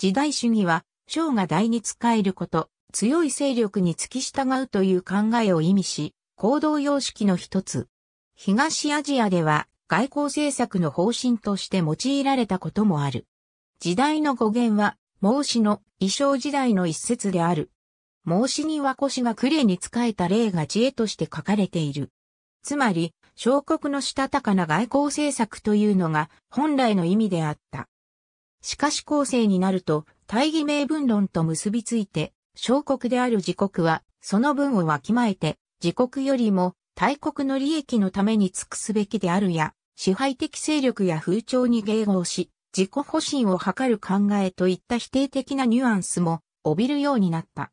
時代主義は、章が代に仕えること、強い勢力に付き従うという考えを意味し、行動様式の一つ。東アジアでは、外交政策の方針として用いられたこともある。時代の語源は、孟子の衣装時代の一節である。孟子には腰が呉に仕えた例が知恵として書かれている。つまり、小国のしたたかな外交政策というのが本来の意味であった。しかし後世になると、大義名分論と結びついて、小国である自国は、その分をわきまえて、自国よりも、大国の利益のために尽くすべきであるや、支配的勢力や風潮に迎合し、自己保身を図る考えといった否定的なニュアンスも、帯びるようになった。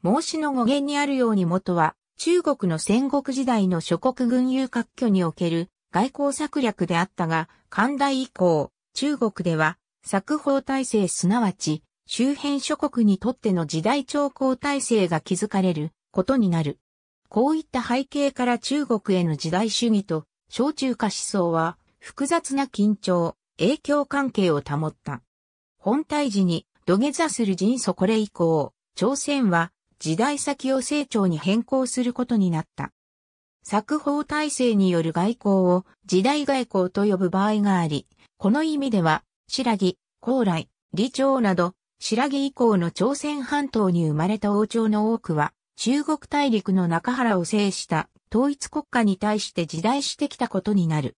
孟子の語源にあるように元は、中国の戦国時代の諸国軍友割拠における外交策略であったが、寛大以降、中国では作法体制すなわち、周辺諸国にとっての時代徴工体制が築かれることになる。こういった背景から中国への時代主義と小中華思想は複雑な緊張、影響関係を保った。本体時に土下座する人祖これ以降、朝鮮は時代先を成長に変更することになった。作法体制による外交を時代外交と呼ぶ場合があり、この意味では白木、高麗、李朝など、白木以降の朝鮮半島に生まれた王朝の多くは、中国大陸の中原を制した統一国家に対して時代してきたことになる。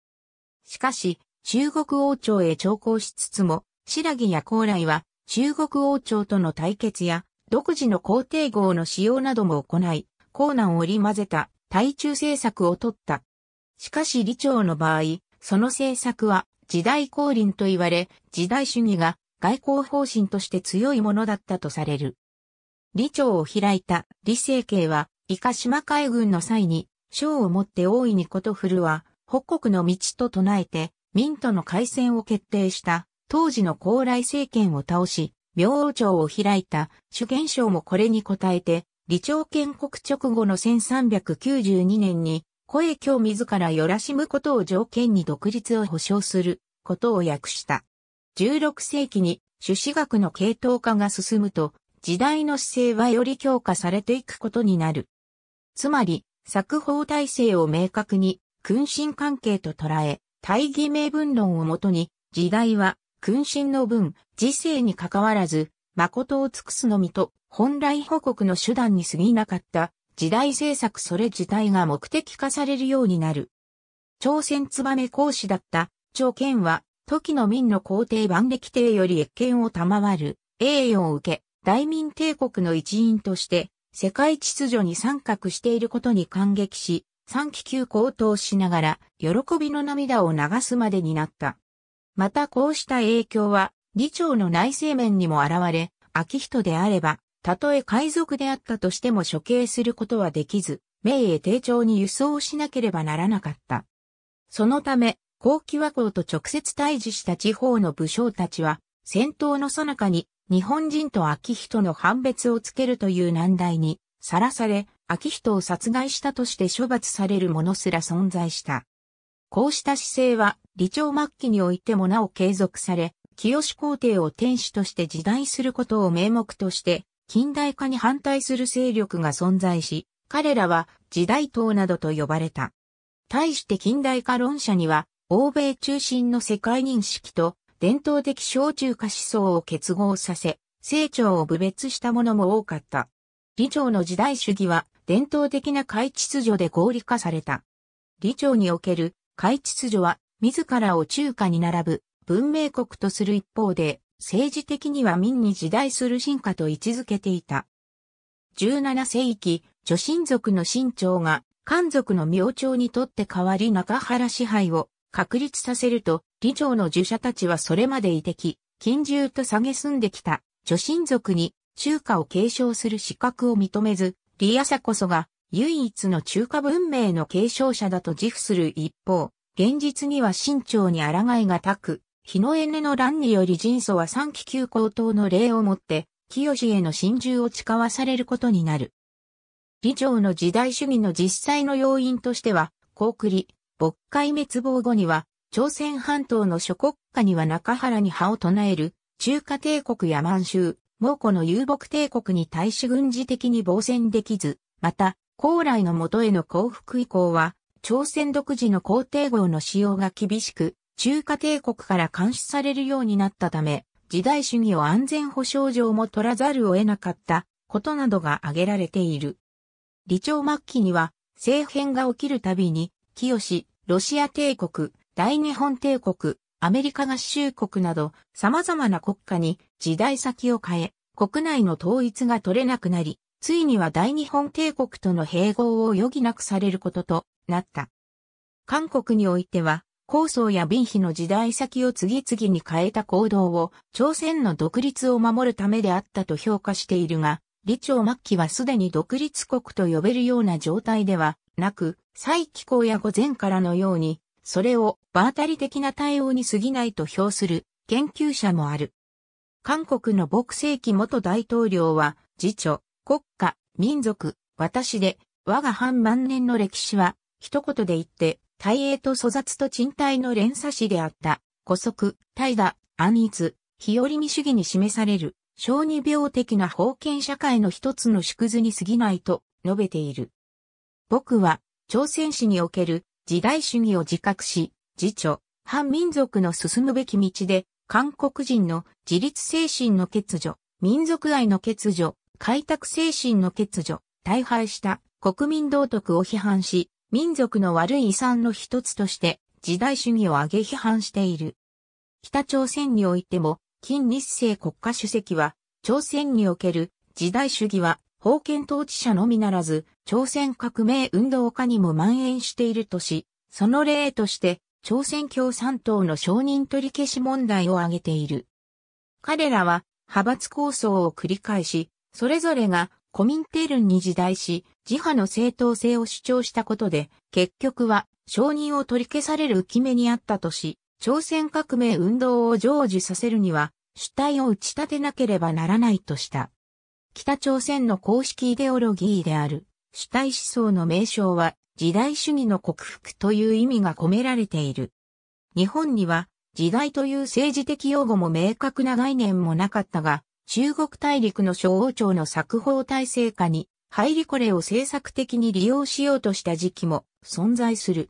しかし、中国王朝へ徴航しつつも、白木や高麗は中国王朝との対決や独自の皇帝号の使用なども行い、江南を織り混ぜた対中政策を取った。しかし李朝の場合、その政策は時代降臨と言われ、時代主義が外交方針として強いものだったとされる。李朝を開いた李政慶は、イカ島海軍の際に、章をもって大いにこと振るは、北国の道と唱えて、民との改戦を決定した、当時の高麗政権を倒し、明王朝を開いた、主元章もこれに応えて、李朝建国直後の1392年に、声京自らよらしむことを条件に独立を保障することを訳した。16世紀に朱子学の系統化が進むと、時代の姿勢はより強化されていくことになる。つまり、作法体制を明確に、君臣関係と捉え、大義名分論をもとに、時代は、君臣の分、時世に関わらず、誠を尽くすのみと、本来報告の手段に過ぎなかった、時代政策それ自体が目的化されるようになる。朝鮮燕講師だった朝見は、時の民の皇帝万暦帝より越権を賜る栄誉を受け、大民帝国の一員として、世界秩序に参画していることに感激し、三気球高騰しながら、喜びの涙を流すまでになった。またこうした影響は、李朝の内政面にも現れ、秋人であれば、たとえ海賊であったとしても処刑することはできず、名へ丁重に輸送しなければならなかった。そのため、高貴和光と直接対峙した地方の武将たちは、戦闘の最中に日本人と秋人の判別をつけるという難題にさらされ、秋人を殺害したとして処罰されるものすら存在した。こうした姿勢は、理朝末期においてもなお継続され、清皇帝を天使として時代することを名目として、近代化に反対する勢力が存在し、彼らは時代党などと呼ばれた。対して近代化論者には、欧米中心の世界認識と伝統的小中華思想を結合させ、成長を部別したものも多かった。李朝の時代主義は伝統的な海秩序で合理化された。李朝における海秩序は自らを中華に並ぶ文明国とする一方で、政治的には民に時代する進化と位置づけていた。17世紀、女神族の神長が漢族の明朝にとって代わり中原支配を確立させると、李朝の儒者たちはそれまで遺敵、金獣と下げ住んできた女神族に中華を継承する資格を認めず、李朝こそが唯一の中華文明の継承者だと自負する一方、現実には新朝に抗いがたく、日のエネの乱により人祖は三期休高等の礼をもって、清への心中を誓わされることになる。李朝の時代主義の実際の要因としては、高栗、渤海滅亡後には、朝鮮半島の諸国家には中原に派を唱える、中華帝国や満州、蒙古の遊牧帝国に対し軍事的に防戦できず、また、高麗の元への降伏以降は、朝鮮独自の皇帝号の使用が厳しく、中華帝国から監視されるようになったため、時代主義を安全保障上も取らざるを得なかったことなどが挙げられている。李朝末期には政変が起きるたびに、清、ロシア帝国、大日本帝国、アメリカ合衆国など様々な国家に時代先を変え、国内の統一が取れなくなり、ついには大日本帝国との併合を余儀なくされることとなった。韓国においては、構想や便秘の時代先を次々に変えた行動を朝鮮の独立を守るためであったと評価しているが、李朝末期はすでに独立国と呼べるような状態ではなく、再帰行や午前からのように、それを場当たり的な対応に過ぎないと評する研究者もある。韓国の朴世紀元大統領は、自著、国家、民族、私で、我が半万年の歴史は、一言で言って、大英と粗雑と賃貸の連鎖史であった、古速、怠惰、安逸、日和見主義に示される、小児病的な封建社会の一つの縮図に過ぎないと述べている。僕は、朝鮮史における時代主義を自覚し、自著、反民族の進むべき道で、韓国人の自立精神の欠如、民族愛の欠如、開拓精神の欠如、大敗した国民道徳を批判し、民族の悪い遺産の一つとして時代主義を挙げ批判している。北朝鮮においても、金日成国家主席は、朝鮮における時代主義は、封建統治者のみならず、朝鮮革命運動家にも蔓延しているとし、その例として、朝鮮共産党の承認取り消し問題を挙げている。彼らは、派閥構想を繰り返し、それぞれがコミンテルンに時代し、自派の正当性を主張したことで、結局は承認を取り消される浮き目にあったとし、朝鮮革命運動を成就させるには、主体を打ち立てなければならないとした。北朝鮮の公式イデオロギーである、主体思想の名称は、時代主義の克服という意味が込められている。日本には、時代という政治的用語も明確な概念もなかったが、中国大陸の小王朝の作法体制下に、入りこれを政策的に利用しようとした時期も存在する。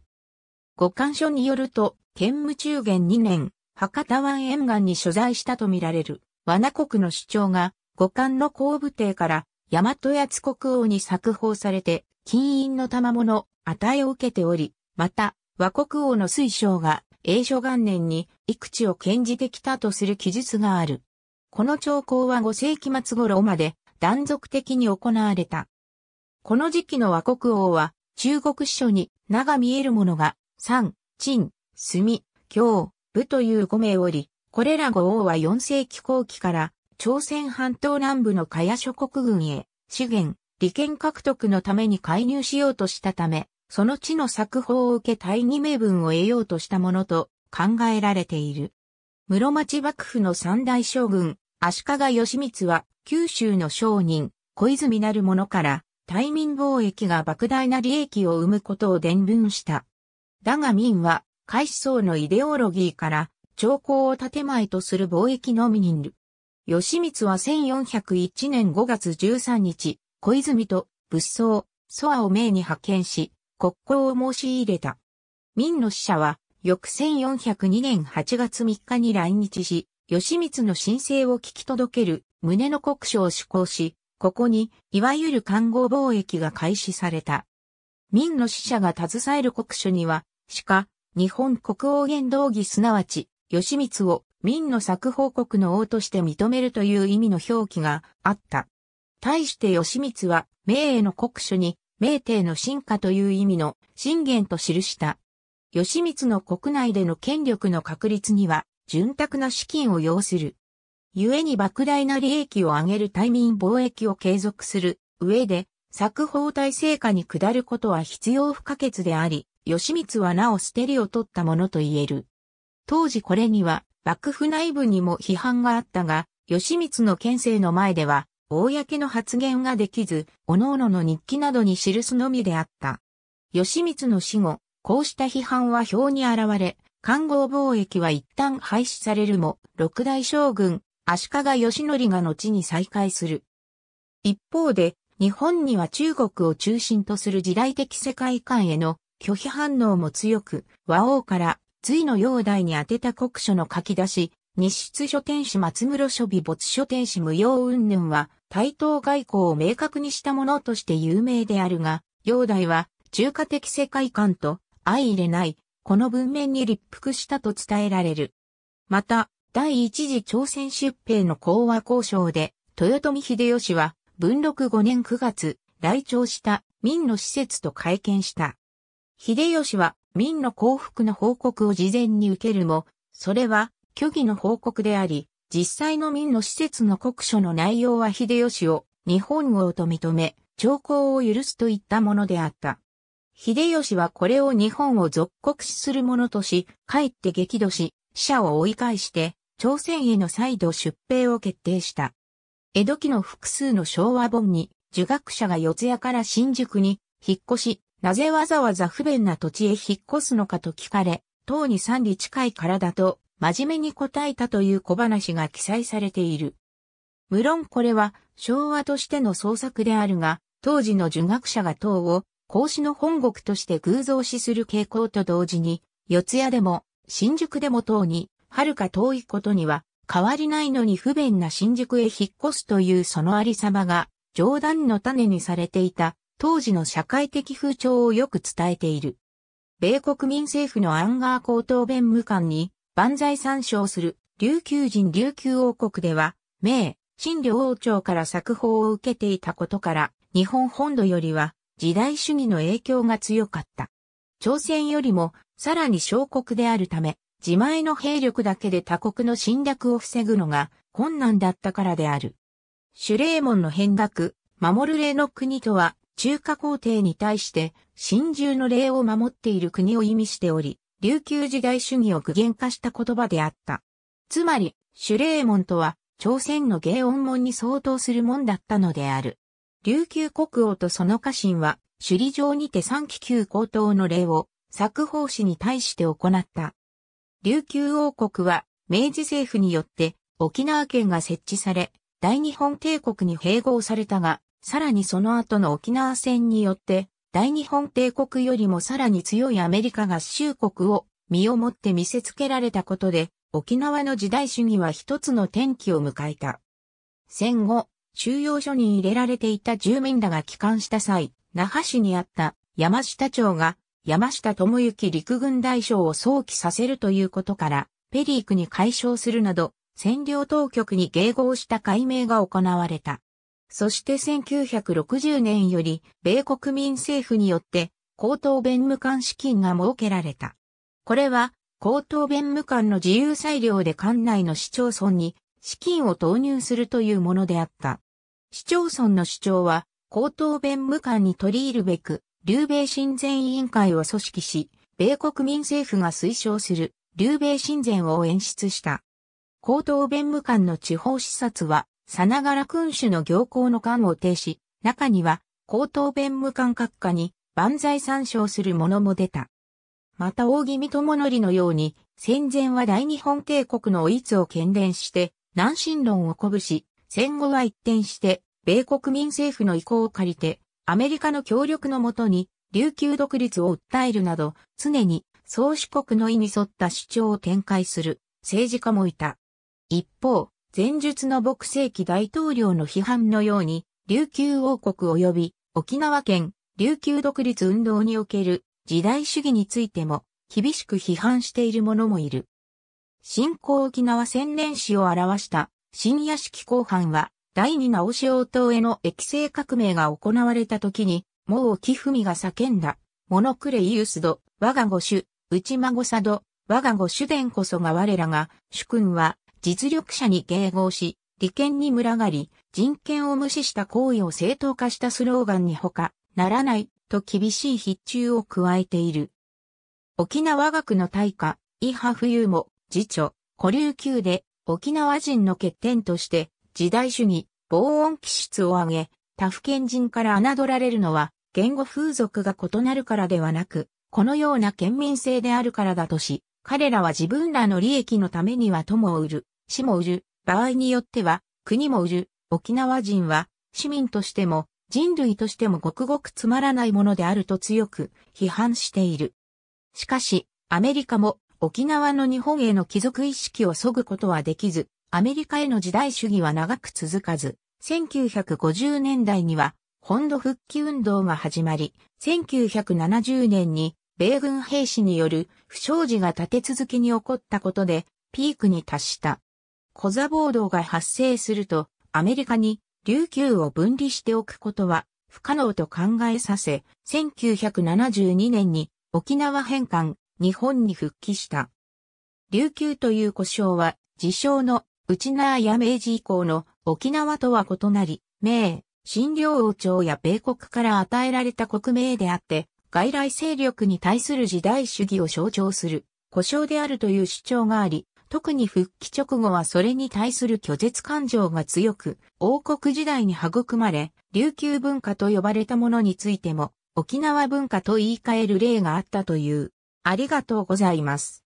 五官書によると、建武中元2年、博多湾沿岸に所在したとみられる、罠国の主張が、五官の後部帝から、大和八国王に作法されて、金印の賜物、与えを受けており、また、和国王の水晶が、永初元年に、幾地を献じてきたとする記述がある。この朝貢は5世紀末頃まで断続的に行われた。この時期の和国王は中国史書に名が見えるものが、三、陳、墨、京、武という5名おり、これら5王は4世紀後期から朝鮮半島南部の加谷諸国軍へ資源、利権獲得のために介入しようとしたため、その地の作法を受け対義名分を得ようとしたものと考えられている。室町幕府の三大将軍、足利義満は九州の商人、小泉なる者から、対民貿易が莫大な利益を生むことを伝聞した。だが民は、海始層のイデオロギーから、長候を建前とする貿易のみにいる。義満は1401年5月13日、小泉と物騒、ソアを命に派遣し、国交を申し入れた。民の使者は、翌1402年8月3日に来日し、義満の申請を聞き届ける旨の国書を施行し、ここに、いわゆる看護貿易が開始された。民の使者が携える国書には、しか、日本国王元道義すなわち、義満を民の作報国の王として認めるという意味の表記があった。対して義満は、明英の国書に、明帝の進化という意味の信玄と記した。義満の国内での権力の確立には、潤沢な資金を要する。故に莫大な利益を上げる対民貿易を継続する上で、作法体制下に下ることは必要不可欠であり、義満はなお捨てりを取ったものと言える。当時これには、幕府内部にも批判があったが、義満の県政の前では、公の発言ができず、各々の日記などに記すのみであった。義満の死後、こうした批判は表に現れ、官合貿易は一旦廃止されるも、六大将軍、足利義則が後に再開する。一方で、日本には中国を中心とする時代的世界観への拒否反応も強く、和王から隋の煬帝に宛てた国書の書き出し、日出書店使松室処美没書店使無用云々は、対等外交を明確にしたものとして有名であるが、煬帝は中華的世界観と相入れないこの文面に立腹したと伝えられる。また、第一次朝鮮出兵の講和交渉で、豊臣秀吉は、文禄5年9月、来庁した民の施設と会見した。秀吉は民の幸福の報告を事前に受けるも、それは虚偽の報告であり、実際の民の施設の国書の内容は秀吉を日本語と認め、徴行を許すといったものであった。秀吉はこれを日本を属国視するものとし、かえって激怒し、死者を追い返して、朝鮮への再度出兵を決定した。江戸期の複数の昭和本に、儒学者が四谷から新宿に引っ越し、なぜわざわざ不便な土地へ引っ越すのかと聞かれ、党に三里近いからだと、真面目に答えたという小話が記載されている。無論これは昭和としての創作であるが、当時の儒学者が党を孔子の本国として偶像視する傾向と同時に、四谷でも、新宿でも等に、遥か遠いことには、変わりないのに不便な新宿へ引っ越すというそのありさまが、冗談の種にされていた、当時の社会的風潮をよく伝えている。米国民政府のアンガー高等弁務官に、万歳参照する、琉球人琉球王国では、明、新領王朝から作法を受けていたことから、日本本土よりは、時代主義の影響が強かった。朝鮮よりもさらに小国であるため、自前の兵力だけで他国の侵略を防ぐのが困難だったからである。守礼門の変額、守る礼の国とは、中華皇帝に対して、真珠の礼を守っている国を意味しており、琉球時代主義を具現化した言葉であった。つまり、守礼門とは、朝鮮の芸音門に相当するもんだったのである。琉球国王とその家臣は、首里城にて三期旧皇統の礼を、作法師に対して行った。琉球王国は、明治政府によって、沖縄県が設置され、大日本帝国に併合されたが、さらにその後の沖縄戦によって、大日本帝国よりもさらに強いアメリカ合衆国を身をもって見せつけられたことで、沖縄の時代主義は一つの転機を迎えた。戦後、収容所に入れられていた住民らが帰還した際、那覇市にあった山下町が山下智之陸軍大将を早期させるということから、ペリークに解消するなど、占領当局に迎合した解明が行われた。そして1960年より、米国民政府によって、高等弁務官資金が設けられた。これは、高等弁務官の自由裁量で管内の市町村に資金を投入するというものであった。市町村の主張は、高等弁務官に取り入るべく、劉米親善委員会を組織し、米国民政府が推奨する、劉米親善を演出した。高等弁務官の地方視察は、さながら君主の行幸の官を呈し、中には、高等弁務官閣下に、万歳参照する者も出た。また、大義見智則のように、戦前は大日本帝国の威つを懸伝して、南進論を鼓舞し、戦後は一転して、米国民政府の意向を借りて、アメリカの協力のもとに、琉球独立を訴えるなど、常に宗主国の意に沿った主張を展開する政治家もいた。一方、前述の牧世紀大統領の批判のように、琉球王国及び沖縄県琉球独立運動における時代主義についても厳しく批判している者もいる。新興沖縄千年史を表した新屋敷後半は、第二直潮島への液性革命が行われた時に、もう踏みが叫んだ。モノクレイウスド、我が御主、内孫佐ド、我が御主伝こそが我らが、主君は、実力者に迎合し、利権に群がり、人権を無視した行為を正当化したスローガンにほか、ならない、と厳しい筆中を加えている。沖縄学の大家、伊波冬も、次長、古流球で、沖縄人の欠点として、時代主義、防音気質を挙げ、他府県人から侮られるのは、言語風俗が異なるからではなく、このような県民性であるからだとし、彼らは自分らの利益のためには友を売る、死も売る、場合によっては、国も売る、沖縄人は、市民としても、人類としてもごくごくつまらないものであると強く批判している。しかし、アメリカも沖縄の日本への帰属意識を削ぐことはできず、アメリカへの時代主義は長く続かず、1950年代には本土復帰運動が始まり、1970年に米軍兵士による不祥事が立て続けに起こったことでピークに達した。小座暴動が発生するとアメリカに琉球を分離しておくことは不可能と考えさせ、1972年に沖縄返還日本に復帰した。琉球という呼称は、自称の内縄や明治以降の沖縄とは異なり、名、新領王朝や米国から与えられた国名であって、外来勢力に対する時代主義を象徴する、故障であるという主張があり、特に復帰直後はそれに対する拒絶感情が強く、王国時代に育まれ、琉球文化と呼ばれたものについても、沖縄文化と言い換える例があったという。ありがとうございます。